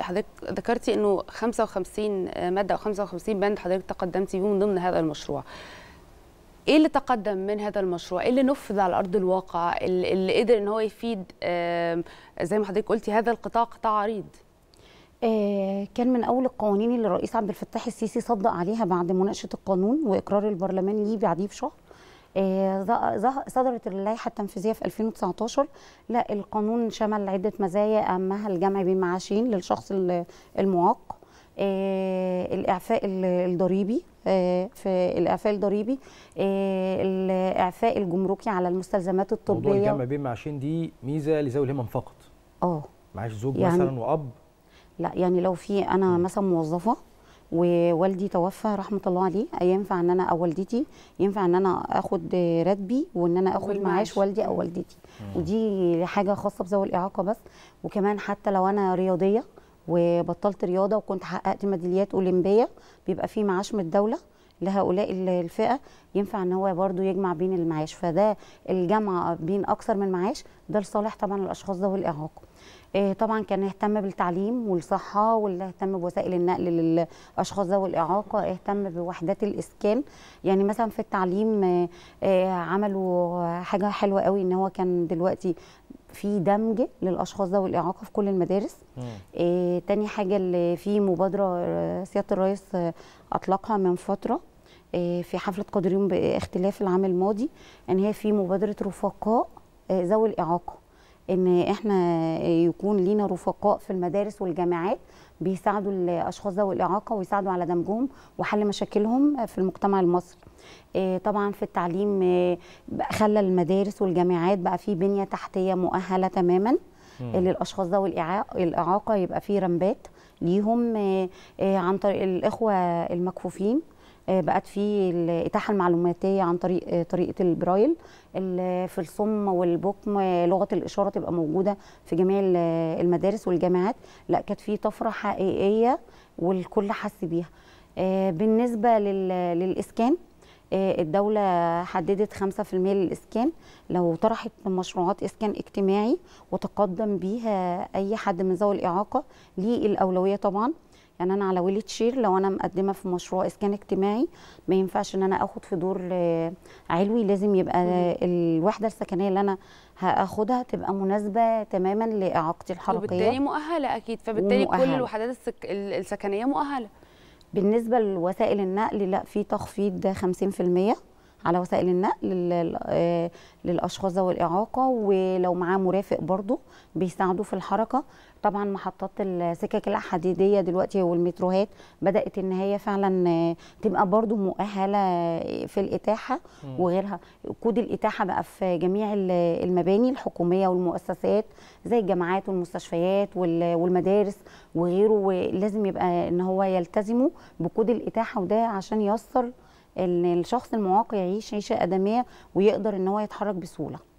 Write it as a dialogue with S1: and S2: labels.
S1: حضرتك ذكرتي انه 55 آه، ماده او 55 بند حضرتك تقدمتي بيهم ضمن هذا المشروع. ايه اللي تقدم من هذا المشروع؟ ايه اللي نفذ على ارض الواقع؟ اللي قدر ان هو يفيد زي ما حضرتك قلتي هذا القطاع قطاع عريض. آه، كان من اول القوانين اللي الرئيس عبد الفتاح السيسي صدق عليها بعد مناقشه القانون واقرار البرلمان ليه بعديه بشهر آه، صدرت اللائحه التنفيذيه في 2019 لا القانون شمل عده مزايا اهمها الجمع بين معاشين للشخص المعاق آه، الاعفاء الضريبي آه، في الاعفاء الضريبي الاعفاء الجمركي على المستلزمات الطبيه موضوع الجمع بين معاشين دي ميزه لذوي الهمم فقط اه معاش زوج يعني مثلا واب لا يعني لو في انا مثلا موظفه ووالدي توفى رحمه الله عليه ينفع ان انا او والدتي ينفع ان انا اخد راتبي وان انا اخد معاش والدي او والدتي ودي حاجه خاصه بذوي الاعاقه بس وكمان حتى لو انا رياضيه وبطلت رياضه وكنت حققت ميداليات اولمبيه بيبقى في معاش من الدوله لهؤلاء الفئه ينفع ان هو برضو يجمع بين المعاش فده الجمع بين اكثر من معاش ده لصالح طبعا الاشخاص ذوي الاعاقه إيه، طبعا كان اهتم بالتعليم والصحه واللي اهتم بوسائل النقل للاشخاص ذوي الاعاقه اهتم بوحدات الاسكان يعني مثلا في التعليم إيه، عملوا حاجه حلوه قوي ان هو كان دلوقتي في دمج للاشخاص ذوي الاعاقه في كل المدارس إيه تاني حاجه اللي في مبادره سياده الرئيس اطلقها من فتره آه، في حفله قدر يوم باختلاف العام الماضي ان هي في مبادره رفقاء آه، ذوي الاعاقه ان احنا يكون لينا رفقاء في المدارس والجامعات بيساعدوا الاشخاص ذوي الاعاقه ويساعدوا على دمجهم وحل مشاكلهم في المجتمع المصري آه، طبعا في التعليم خلى المدارس والجامعات بقى في بنيه تحتيه مؤهله تماما
S2: للاشخاص
S1: ذوي الاعاقه يبقى في رمبات ليهم عن طريق الاخوه المكفوفين آه، بقت في الاتاحه المعلوماتيه عن طريق آه، طريقه البرايل في الصم والبكم آه، لغه الاشاره تبقى موجوده في جميع المدارس والجامعات لا كانت في طفره حقيقيه والكل حس بيها بالنسبه للاسكان الدولة حددت 5% للإسكان لو طرحت مشروعات إسكان اجتماعي وتقدم بيها أي حد من ذوي الإعاقة ليه الأولوية طبعاً يعني انا على ويل تشير لو انا مقدمه في مشروع اسكان اجتماعي ما ينفعش ان انا اخد في دور علوي لازم يبقى الوحده السكنيه اللي انا هاخدها تبقى مناسبه تماما لاعاقتي الحركيه وبالتالي مؤهله اكيد فبالتالي ومؤهل. كل الوحدات السك... السكنيه مؤهله بالنسبه لوسائل النقل لا في تخفيض 50% على وسائل النقل آه، للاشخاص ذوي الاعاقه ولو معاه مرافق برضه بيساعدوه في الحركه طبعا محطات السكك الحديديه دلوقتي والمتروهات بدات ان هي فعلا آه، تبقى برضه مؤهله في الاتاحه وغيرها كود الاتاحه بقى في جميع المباني الحكوميه والمؤسسات زي الجامعات والمستشفيات والمدارس وغيره لازم يبقى ان هو يلتزموا بكود الاتاحه وده عشان ييسر ان الشخص المعاق يعيش عيشه ادميه ويقدر ان هو يتحرك بسهوله